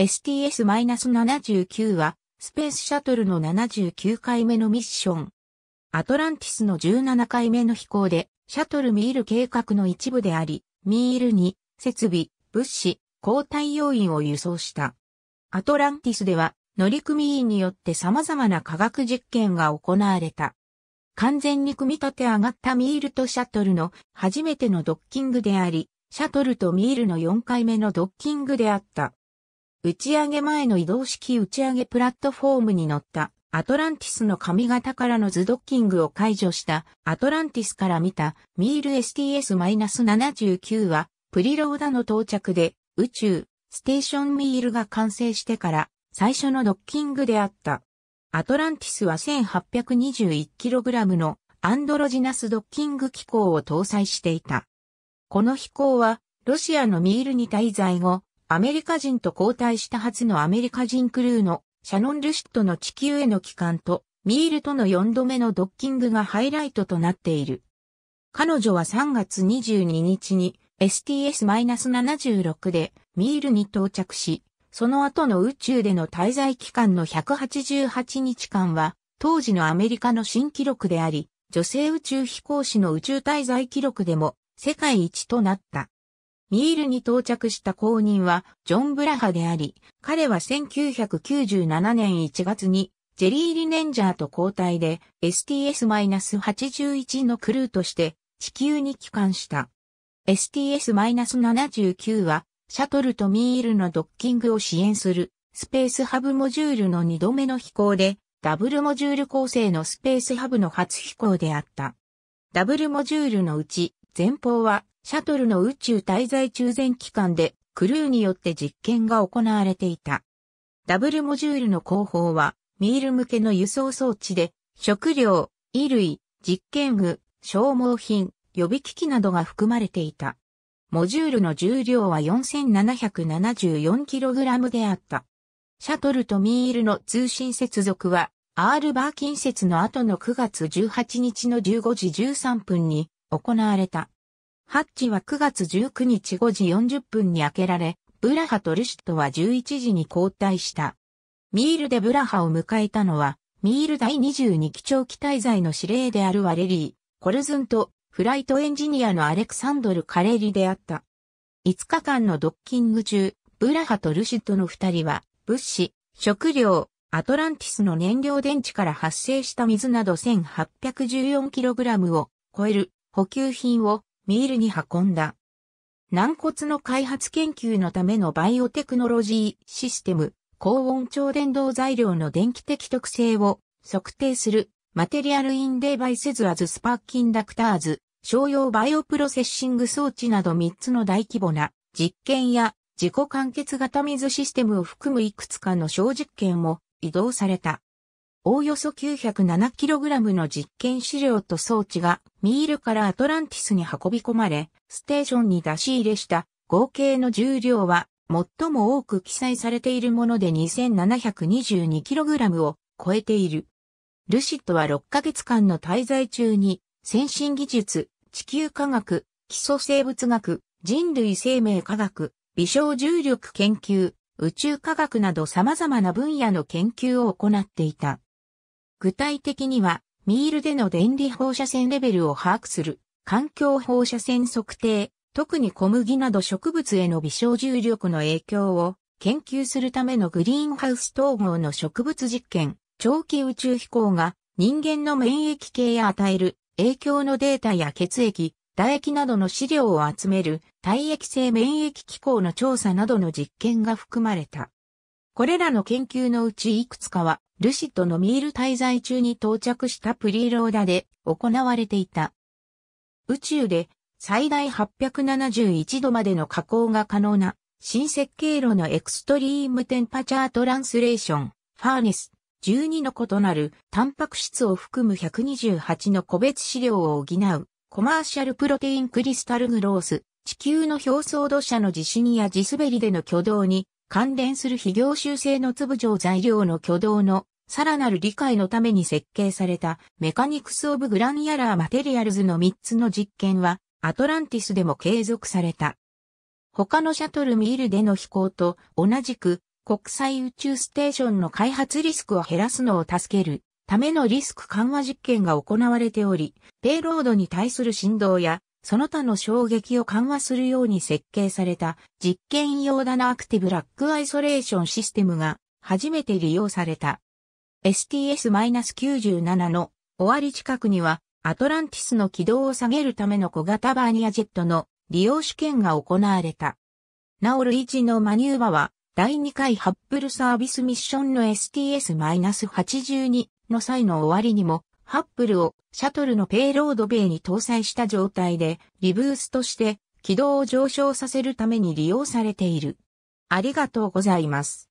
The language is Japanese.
STS-79 は、スペースシャトルの79回目のミッション。アトランティスの17回目の飛行で、シャトルミール計画の一部であり、ミールに、設備、物資、交代要員を輸送した。アトランティスでは、乗組員によって様々な科学実験が行われた。完全に組み立て上がったミールとシャトルの初めてのドッキングであり、シャトルとミールの4回目のドッキングであった。打ち上げ前の移動式打ち上げプラットフォームに乗ったアトランティスの髪型からのズドッキングを解除したアトランティスから見たミール STS-79 はプリローダの到着で宇宙ステーションミールが完成してから最初のドッキングであった。アトランティスは 1821kg のアンドロジナスドッキング機構を搭載していた。この飛行はロシアのミールに滞在後、アメリカ人と交代した初のアメリカ人クルーのシャノン・ルシットの地球への帰還とミールとの4度目のドッキングがハイライトとなっている。彼女は3月22日に STS-76 でミールに到着し、その後の宇宙での滞在期間の188日間は当時のアメリカの新記録であり、女性宇宙飛行士の宇宙滞在記録でも世界一となった。ミールに到着した後任はジョン・ブラハであり、彼は1997年1月にジェリー・リネンジャーと交代で STS-81 のクルーとして地球に帰還した。STS-79 はシャトルとミールのドッキングを支援するスペースハブモジュールの2度目の飛行でダブルモジュール構成のスペースハブの初飛行であった。ダブルモジュールのうち前方はシャトルの宇宙滞在中全期間でクルーによって実験が行われていた。ダブルモジュールの後方はミール向けの輸送装置で食料、衣類、実験具、消耗品、予備機器などが含まれていた。モジュールの重量は 4774kg であった。シャトルとミールの通信接続は、アールバー近接の後の9月18日の15時13分に行われた。ハッチは9月19日5時40分に開けられ、ブラハとルシットは11時に交代した。ミールでブラハを迎えたのは、ミール第22期長期滞在の司令であるワレリー、コルズンとフライトエンジニアのアレクサンドル・カレリであった。5日間のドッキング中、ブラハとルシットの2人は、物資、食料、アトランティスの燃料電池から発生した水など 1814kg を超える補給品をミールに運んだ。軟骨の開発研究のためのバイオテクノロジーシステム、高温超伝導材料の電気的特性を測定する、マテリアルインデバイセズアズスパーキンダクターズ、商用バイオプロセッシング装置など3つの大規模な実験や自己完結型水システムを含むいくつかの小実験も移動された。おおよそ 907kg の実験資料と装置がミールからアトランティスに運び込まれ、ステーションに出し入れした合計の重量は最も多く記載されているもので 2722kg を超えている。ルシットは6ヶ月間の滞在中に先進技術、地球科学、基礎生物学、人類生命科学、微小重力研究、宇宙科学など様々な分野の研究を行っていた。具体的には、ミールでの電離放射線レベルを把握する、環境放射線測定、特に小麦など植物への微小重力の影響を研究するためのグリーンハウス統合の植物実験、長期宇宙飛行が人間の免疫系や与える影響のデータや血液、唾液などの資料を集める体液性免疫機構の調査などの実験が含まれた。これらの研究のうちいくつかは、ルシトのミール滞在中に到着したプリローダで行われていた。宇宙で最大871度までの加工が可能な新設計路のエクストリームテンパチャートランスレーション、ファーネス、12の異なるタンパク質を含む128の個別資料を補うコマーシャルプロテインクリスタルグロース、地球の表層土砂の地震や地滑りでの挙動に関連する非業修性の粒状材料の挙動のさらなる理解のために設計されたメカニクス・オブ・グランヤラー・マテリアルズの3つの実験はアトランティスでも継続された。他のシャトルミールでの飛行と同じく国際宇宙ステーションの開発リスクを減らすのを助けるためのリスク緩和実験が行われており、ペイロードに対する振動やその他の衝撃を緩和するように設計された実験用ダナアクティブラックアイソレーションシステムが初めて利用された。STS-97 の終わり近くにはアトランティスの軌道を下げるための小型バーニアジェットの利用試験が行われた。なお類似のマニューバは第2回ハッブルサービスミッションの STS-82 の際の終わりにもハッブルをシャトルのペイロード米に搭載した状態で、リブースとして軌道を上昇させるために利用されている。ありがとうございます。